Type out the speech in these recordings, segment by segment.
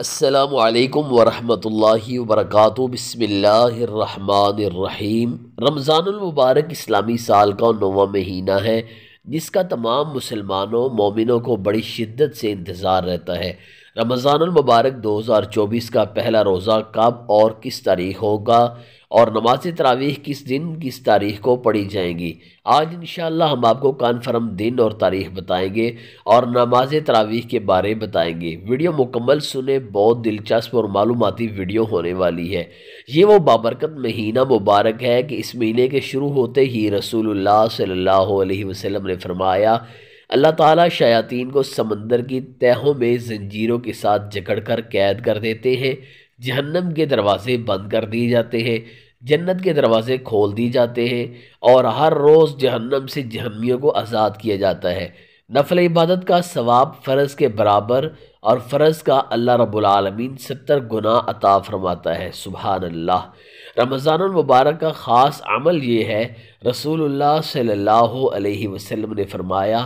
असलकम वरम् वर्क बसमीम रमज़ानमबारक इस्लामी साल का नवा महीना है जिसका तमाम मुसलमानों मोमिनों को बड़ी शिद्दत से इंतज़ार रहता है रमज़ानमबारक 2024 का पहला रोज़ा कब और किस तारीख होगा और नमाज तरावीह किस दिन किस तारीख को पढ़ी जाएंगी आज इन हम आपको कन्फर्म दिन और तारीख बताएंगे और नमाज तरावीह के बारे में बताएंगे वीडियो मुकम्मल सुने बहुत दिलचस्प और मालूमती वीडियो होने वाली है ये वो बाबरकत महीना मुबारक है कि इस महीने के शुरू होते ही रसूल सल्ला वसम ने फरमाया अल्लाह ताला शयातीन को समंदर की तहों में जंजीरों के साथ जकड़ कर कैद कर देते हैं जहन्नम के दरवाज़े बंद कर दिए जाते हैं जन्नत के दरवाज़े खोल दिए जाते हैं और हर रोज़ जहन्नम से जहन्मियों को आज़ाद किया जाता है नफल इबादत का सवाब फ़र्ज़ के बराबर और फ़र्ज़ का अल्लाह रबालमीन सत्तर गुना अता फरमाता है सुबह अल्लाह रमज़ान मुबारक का ख़ास अमल ये है रसूलुल्लाह सल्लल्लाहु अलैहि वसल्लम ने फरमाया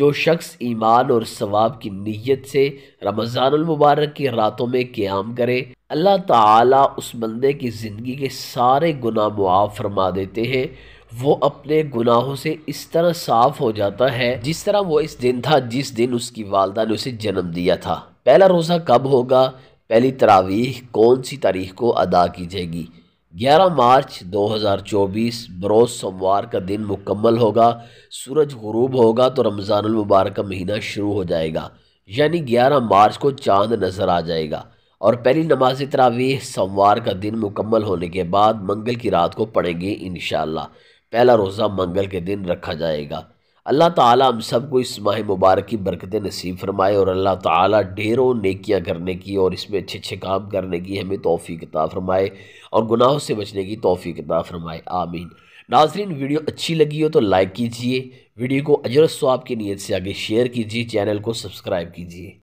जो शख्स ईमान और सवाब की नीयत से रमज़ान मुबारक की रातों में क़्याम करे अल्लाह ताला उस बंदे की ज़िंदगी के सारे गुना मुआफ़ फरमा देते हैं वो अपने गुनाहों से इस तरह साफ हो जाता है जिस तरह वो इस दिन था जिस दिन उसकी वालदा ने उसे जन्म दिया था पहला रोज़ा कब होगा पहली तरावीह कौन सी तारीख को अदा की जाएगी 11 मार्च 2024 बरोज़ सोमवार का दिन मुकम्मल होगा सूरज गरूब होगा तो रमज़ान मुबारक का महीना शुरू हो जाएगा यानी 11 मार्च को चांद नज़र आ जाएगा और पहली नमाज तरावीह सोमवार का दिन मुकम्मल होने के बाद मंगल की रात को पढ़ेंगे इन पहला रोज़ा मंगल के दिन रखा जाएगा अल्लाह ताला हम सबको इस माह मुबारक की बरकतें नसीब फरमाए और अल्लाह ताला ढेरों नेकियां करने की और इसमें अच्छे अच्छे काम करने की हमें तोफ़ी अता फरमाए और गुनाहों से बचने की तोफ़ी अता फरमाए आमीन नाजरीन वीडियो अच्छी लगी हो तो लाइक कीजिए वीडियो को अजरस्व आपकी नीयत से आगे शेयर कीजिए चैनल को सब्सक्राइब कीजिए